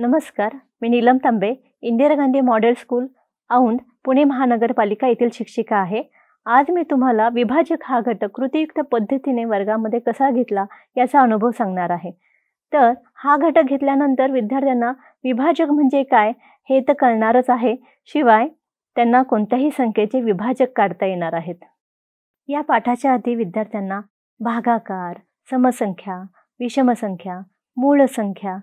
नमस्कार मी Neelam Tambe Indira Gandhi model school Aundh Pune महानगरपालिका येथील शिक्षिका आहे आज मी तुम्हाला विभाजक हा घटक कृतीयुक्त पद्धतीने वर्गामध्ये कसा घेतला याचा अनुभव सांगणार आहे तर हा घटक घेतल्यानंतर विद्यार्थ्यांना विभाजक म्हणजे काय हे तर कळणारच आहे शिवाय त्यांना कोणत्याही संख्येचे विभाजक काढता येणार आहेत या पाठाच्या आधी विद्यार्थ्यांना भागाकार समसंख्या विषमसंख्या मूळ संख्या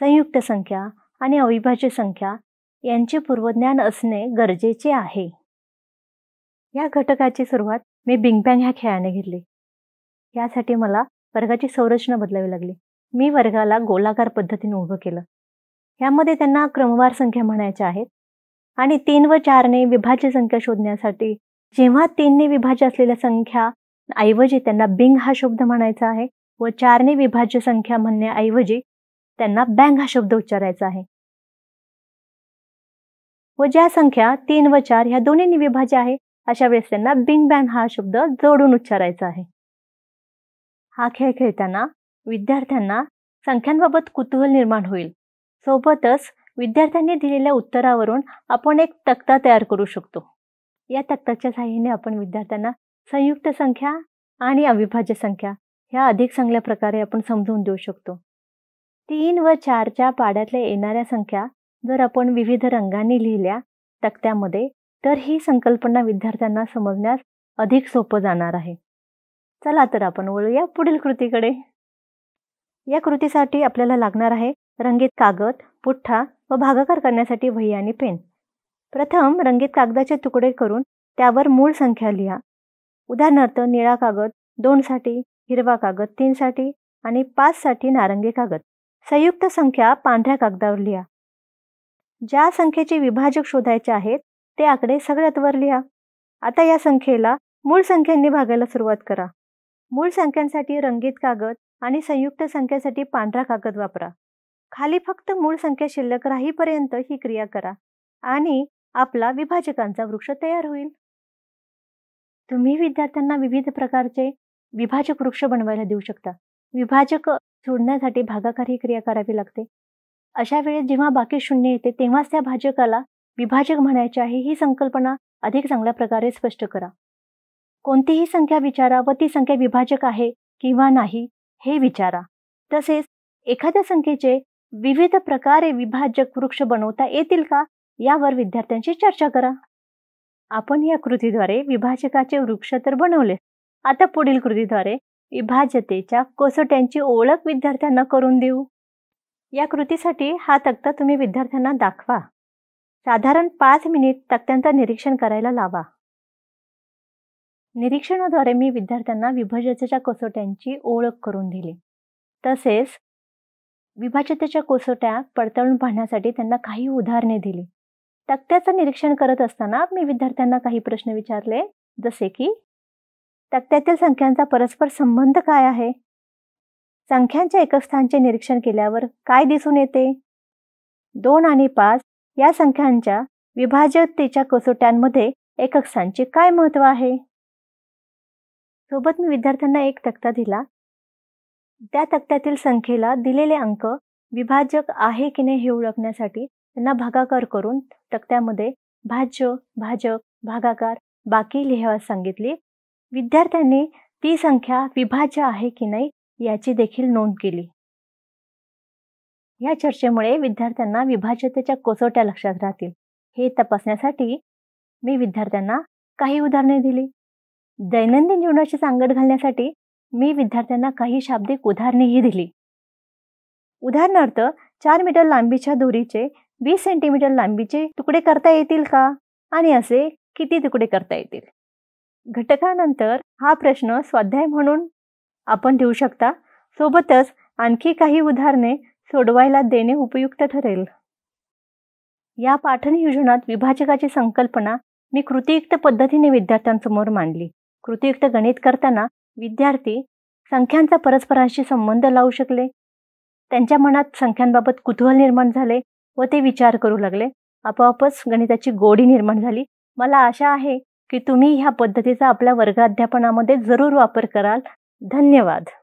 संयुक्त संख्या आणि अविभाज्य संख्या यांचे पूर्वज्ञान असणे गरजेचे आहे या घटकाची सुरुवात मी बिंग ह्या खेळाने घेतली यासाठी मला वर्गाची संरचना बदलावी लागली मी वर्गाला गोलाकार पद्धतीने उभं केलं यामध्ये त्यांना क्रमवार संख्या म्हणायच्या आहेत आणि तीन व चारने विभाज्य संख्या शोधण्यासाठी जेव्हा तीनने विभाज्य असलेल्या संख्या ऐवजी त्यांना बिंग हा शब्द म्हणायचा आहे व चारने विभाज्य संख्या म्हणण्याऐवजी त्यांना बँग हा शब्द उच्चारायचा आहे व ज्या संख्या तीन व चार ह्या दोन्ही विभाज्य आहे अशा वेळेस त्यांना बिंग बँग हा शब्द जोडून उच्चारायचा आहे हा खेळ खेळताना विद्यार्थ्यांना संख्यांबाबत कुतूहल निर्माण होईल सोबतच विद्यार्थ्यांनी दिलेल्या उत्तरावरून आपण एक तक्ता तयार करू शकतो या तक्ताच्या साह्याने आपण विद्यार्थ्यांना संयुक्त संख्या आणि अविभाज्य संख्या ह्या अधिक चांगल्या प्रकारे आपण समजून देऊ शकतो तीन व चारच्या पाड्यातल्या येणाऱ्या संख्या जर आपण विविध रंगांनी लिहिल्या तक्त्यामध्ये तर ही संकल्पना विद्यार्थ्यांना समजण्यास अधिक सोपं जाणार आहे चला तर आपण वळूया पुढील कृतीकडे या कृतीसाठी आपल्याला लागणार आहे रंगीत कागद पुठ्ठा व भागाकार करण्यासाठी वही आणि पेन प्रथम रंगीत कागदाचे तुकडे करून त्यावर मूळ संख्या लिहा उदाहरणार्थ निळा कागद दोनसाठी हिरवा कागद तीनसाठी आणि पाचसाठी नारंगी कागद संयुक्त संख्या पांढऱ्या कागदावर लिहा ज्या संख्येचे विभाजक शोधायचे आहेत ते आकडे सगळ्यात वर लिहा आता या संख्येला मूळ संख्यांनी भागायला सुरुवात करा मूळ संख्यांसाठी रंगीत कागद आणि संयुक्त संख्येसाठी पांढरा कागद वापरा खाली फक्त मूळ संख्या शिल्लक राहीपर्यंत ही क्रिया करा आणि आपला विभाजकांचा वृक्ष तयार होईल तुम्ही विद्यार्थ्यांना विविध प्रकारचे विभाजक वृक्ष बनवायला देऊ शकता विभाजक सोडण्यासाठी भागाकार ही क्रिया करावी लागते अशा वेळेस जेव्हा बाकी शून्य येते तेव्हाच त्या भाजकाला विभाजक म्हणायचे आहे ही संकल्पना अधिक चांगल्या प्रकारे स्पष्ट करा कोणतीही संख्या विचारा व ती संख्या विभाजक आहे किंवा नाही हे विचारा तसेच एखाद्या संख्येचे विविध प्रकारे विभाजक वृक्ष बनवता येतील का यावर विद्यार्थ्यांशी चर्चा करा आपण या कृतीद्वारे विभाजकाचे वृक्ष तर बनवले आता पुढील कृतीद्वारे विभाजतेच्या कसोट्यांची ओळख विद्यार्थ्यांना करून देऊ या कृतीसाठी हा तक्ता तुम्ही विद्यार्थ्यांना दाखवा साधारण पाच मिनिट तक्त्यांचं निरीक्षण करायला लावा निरीक्षणाद्वारे मी विद्यार्थ्यांना विभाजतेच्या कसोट्यांची ओळख करून दिली तसेच विभाजतेच्या कोसोट्या पडताळून पाहण्यासाठी त्यांना काही उदाहरणे दिली तक्त्याचं निरीक्षण करत असताना मी विद्यार्थ्यांना काही प्रश्न विचारले जसे की तक्त्यातील संख्यांचा परस्पर संबंध काय आहे संख्यांच्या एकस्थानचे निरीक्षण केल्यावर काय दिसून येते दोन आणि पाच या संख्यांच्या विभाजकतेच्या कसोट्यांमध्ये एकस्थानचे काय महत्व आहे सोबत मी विद्यार्थ्यांना एक तक्ता दिला त्या तक्त्यातील संख्येला दिलेले अंक विभाजक आहे की नाही हे ओळखण्यासाठी त्यांना भागाकार करून तक्त्यामध्ये भाज्य भाजक भागाकार बाकी लिहावास सांगितली विद्यार्थ्यांनी ती संख्या विभाज्य आहे की नाही याची देखील नोंद केली या चर्चेमुळे विद्यार्थ्यांना विभाज्यतेच्या कोसोट्या लक्षात राहतील हे तपासण्यासाठी मी विद्यार्थ्यांना काही उदाहरणे दिली दैनंदिन जीवनाची सांगड घालण्यासाठी मी विद्यार्थ्यांना काही शाब्दिक उदाहरणेही दिली उदाहरणार्थ चार मीटर लांबीच्या दोरीचे वीस सेंटीमीटर लांबीचे तुकडे करता येतील का आणि असे किती तुकडे करता येतील घटकानंतर हा प्रश्न स्वाध्याय म्हणून आपण देऊ शकता सोबतच आणखी काही उदाहरणे सोडवायला देणे उपयुक्त ठरेल या पाठन योजनात विभाजकाची संकल्पना मी कृतीयुक्त पद्धतीने विद्यार्थ्यांसमोर मांडली कृतीयुक्त गणित करताना विद्यार्थी संख्यांचा परस्परांशी संबंध लावू शकले त्यांच्या मनात संख्यांबाबत कुतूहल निर्माण झाले व ते विचार करू लागले आपोआपच गणिताची गोडी निर्माण झाली मला आशा आहे की तुम्ही ह्या पद्धतीचा आपल्या वर्गाध्यापनामध्ये जरूर वापर कराल धन्यवाद